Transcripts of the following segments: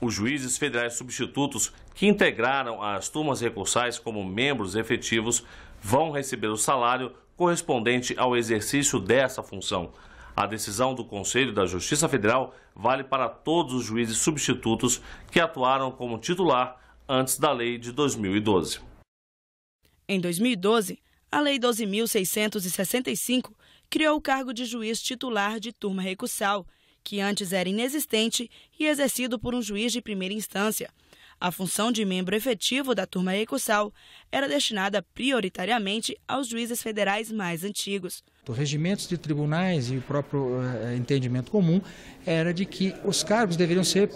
Os juízes federais substitutos que integraram as turmas recursais como membros efetivos vão receber o salário correspondente ao exercício dessa função. A decisão do Conselho da Justiça Federal vale para todos os juízes substitutos que atuaram como titular antes da lei de 2012. Em 2012, a Lei 12.665 criou o cargo de juiz titular de turma recursal que antes era inexistente e exercido por um juiz de primeira instância. A função de membro efetivo da turma recursal era destinada prioritariamente aos juízes federais mais antigos. Os regimentos de tribunais e o próprio eh, entendimento comum era de que os cargos deveriam ser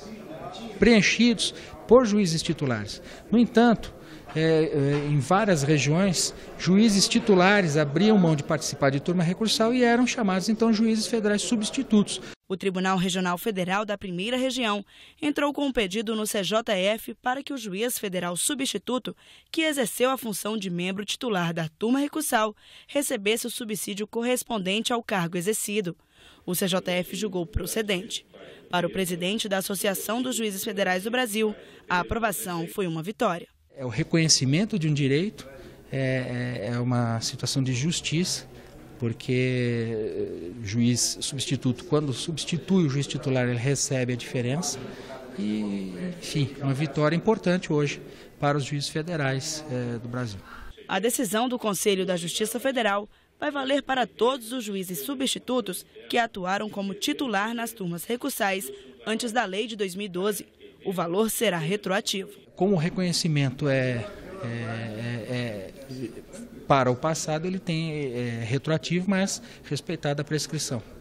preenchidos por juízes titulares. No entanto, é, é, em várias regiões, juízes titulares abriam mão de participar de turma recursal e eram chamados então juízes federais substitutos. O Tribunal Regional Federal da Primeira Região entrou com um pedido no CJF para que o juiz federal substituto, que exerceu a função de membro titular da turma recursal, recebesse o subsídio correspondente ao cargo exercido. O CJF julgou procedente. Para o presidente da Associação dos Juízes Federais do Brasil, a aprovação foi uma vitória. É o reconhecimento de um direito, é, é, é uma situação de justiça, porque eh, juiz substituto, quando substitui o juiz titular, ele recebe a diferença. E, enfim, uma vitória importante hoje para os juízes federais é, do Brasil. A decisão do Conselho da Justiça Federal vai valer para todos os juízes substitutos que atuaram como titular nas turmas recursais antes da lei de 2012. O valor será retroativo. Como o reconhecimento é, é, é, é para o passado, ele tem é, é, retroativo, mas respeitada a prescrição.